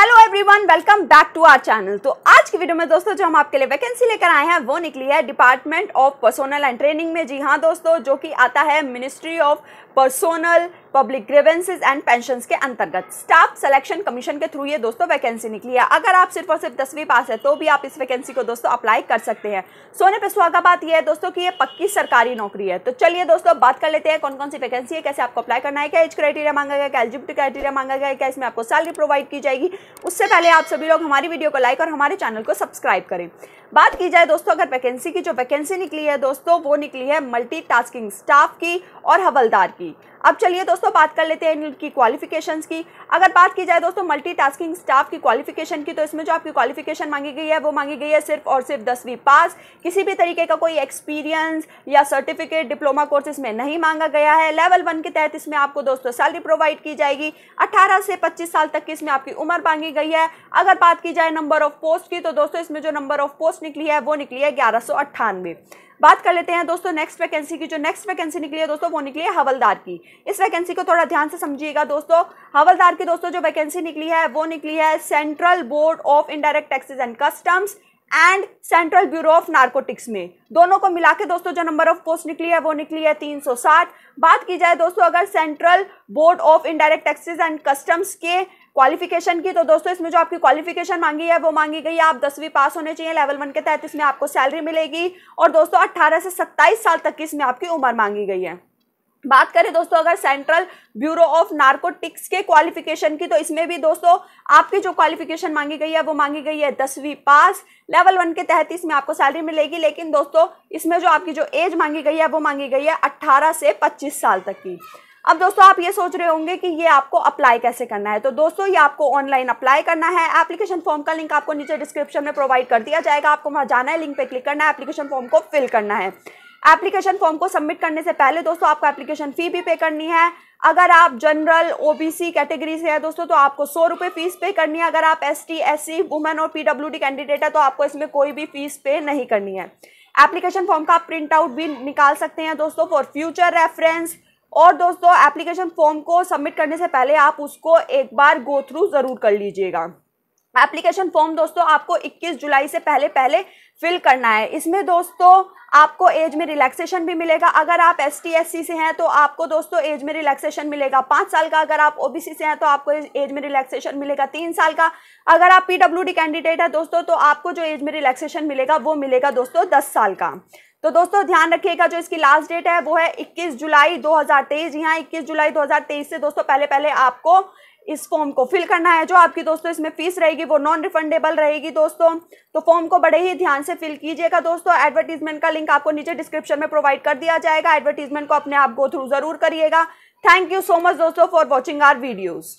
hello everyone welcome back to our channel तो आज की वीडियो में दोस्तों जो हम आपके लिए वैकेंसी लेकर आए हैं वो निकली है department of personnel and training में जी हाँ दोस्तों जो कि आता है ministry of personnel public grievances and pension के अंतर्गत स्टाफ सिलेक्शन कमीशन के थ्रू ये दोस्तों वैकेंसी निकली है अगर आप सिर्फ और सिर्फ दसवीं पास है तो भी आप इस वैकेंसी को दोस्तों अप्लाई कर सकते हैं सोने पे सुहागा बात यह है दोस्तों कि ये पक्की सरकारी नौकरी है तो चलिए दोस्तों बात कर लेते हैं कौन कौन सी वैकेंसी है कैसे आपको अप्लाई करना है क्या एज क्राइटेरिया मांगा गया क्या एलिजिबिलिटी क्राइटेरिया मांगा गया क्या इसमें आपको सैलरी प्रोवाइड की जाएगी उससे पहले आप सभी लोग हमारी वीडियो को लाइक और हमारे चैनल को सब्सक्राइब करें बात की जाए दोस्तों अगर वैकेंसी की जो वैकेंसी निकली है दोस्तों वो निकली है मल्टी स्टाफ की और हवलदार की अब चलिए दोस्तों दोस्तों बात कर लेते हैं इनकी क्वालिफिकेशंस की अगर बात की जाए दोस्तों मल्टीटास्किंग स्टाफ की क्वालिफिकेशन की तो इसमें जो आपकी क्वालिफिकेशन मांगी गई है वो मांगी गई है सिर्फ और सिर्फ दसवीं पास किसी भी तरीके का कोई एक्सपीरियंस या सर्टिफिकेट डिप्लोमा कोर्स इसमें नहीं मांगा गया है लेवल वन के तहत इसमें आपको दोस्तों सैलरी प्रोवाइड की जाएगी अट्ठारह से पच्चीस साल तक की इसमें आपकी उम्र मांगी गई है अगर बात की जाए नंबर ऑफ पोस्ट की तो दोस्तों इसमें जो नंबर ऑफ पोस्ट निकली है वो निकली है ग्यारह बात कर लेते हैं दोस्तों नेक्स्ट वैकेंसी की जो नेक्स्ट वैकेंसी निकली है दोस्तों वो निकली है हवलदार की इस वैकेंसी को थोड़ा ध्यान से समझिएगा दोस्तों हवलदार की दोस्तों जो वैकेंसी निकली है वो निकली है central board of indirect taxes and customs and central bureau of narcotics में दोनों को मिला के दोस्तों जो नंबर ऑफ पोस्ट निकली है वो निकली है 360 बात की जाए दोस्तों अगर central board of indirect taxes and customs के क्वालिफिकेशन की तो दोस्तों इसमें जो आपकी क्वालिफिकेशन मांगी है वो मांगी गई है आप दसवीं पास होने चाहिए लेवल वन के तहत इसमें आपको सैलरी मिलेगी और दोस्तों अट्ठारह से सत्ताईस साल तक की इसमें आपकी उम्र मांगी गई है बात करें दोस्तों अगर सेंट्रल ब्यूरो ऑफ नार्कोटिक्स के क्वालिफिकेशन की तो इसमें भी दोस्तों आपकी जो क्वालिफिकेशन मांगी गई है वो मांगी गई है दसवीं पास लेवल वन के तहत इसमें आपको सैलरी मिलेगी लेकिन दोस्तों इसमें जो आपकी जो एज मांगी गई है वो मांगी गई है अट्ठारह से पच्चीस साल तक की अब दोस्तों आप ये सोच रहे होंगे कि ये आपको अप्लाई कैसे करना है तो दोस्तों ये आपको ऑनलाइन अप्लाई करना है एप्लीकेशन फॉर्म का लिंक आपको नीचे डिस्क्रिप्शन में प्रोवाइड कर दिया जाएगा आपको वहाँ जाना है लिंक पे क्लिक करना है एप्लीकेशन फॉर्म को फिल करना है एप्लीकेशन फॉर्म को सबमिट करने से पहले दोस्तों आपको एप्लीकेशन फ़ी भी पे करनी है अगर आप जनरल ओबीसी कैटेगरी से है दोस्तों तो आपको सौ रुपये फीस पे करनी है अगर आप S T S C women और पीडब्ल्यूडी कैंडिडेट है तो आपको इसमें कोई भी फीस पे नहीं करनी है एप्लीकेशन फॉर्म का आप प्रिंट आउट भी निकाल सकते हैं दोस्तों फॉर फ्यूचर रेफरेंस और दोस्तों एप्लीकेशन फॉर्म को सबमिट करने से पहले आप उसको एक बार गो थ्रू ज़रूर कर लीजिएगा एप्लीकेशन फॉर्म दोस्तों आपको 21 जुलाई से पहले पहले फिल करना है इसमें दोस्तों आपको एज में रिलैक्सेशन भी मिलेगा अगर आप एस टी से हैं तो आपको दोस्तों एज में रिलैक्सेशन मिलेगा पाँच साल का अगर आप ओ से हैं तो आपको एज में रिलैक्सेशन मिलेगा तीन साल का अगर आप पी कैंडिडेट है दोस्तों तो आपको जो एज में रिलैक्सेशन मिलेगा वो मिलेगा दोस्तों दस साल का तो दोस्तों ध्यान रखिएगा जो इसकी लास्ट डेट है वो है 21 जुलाई 2023 जी हाँ इक्कीस जुलाई 2023 से दोस्तों पहले पहले आपको इस फॉर्म को फिल करना है जो आपकी दोस्तों इसमें फीस रहेगी वो नॉन रिफंडेबल रहेगी दोस्तों तो फॉर्म को बड़े ही ध्यान से फिल कीजिएगा दोस्तों एडवर्टीजमेंट का लिंक आपको नीचे डिस्क्रिप्शन में प्रोवाइड कर दिया जाएगा एडवर्टीजमेंट को अपने आप गो थ्रू जरूर करिएगा थैंक यू सो मच दोस्तों फॉर वॉचिंग आर वीडियोज़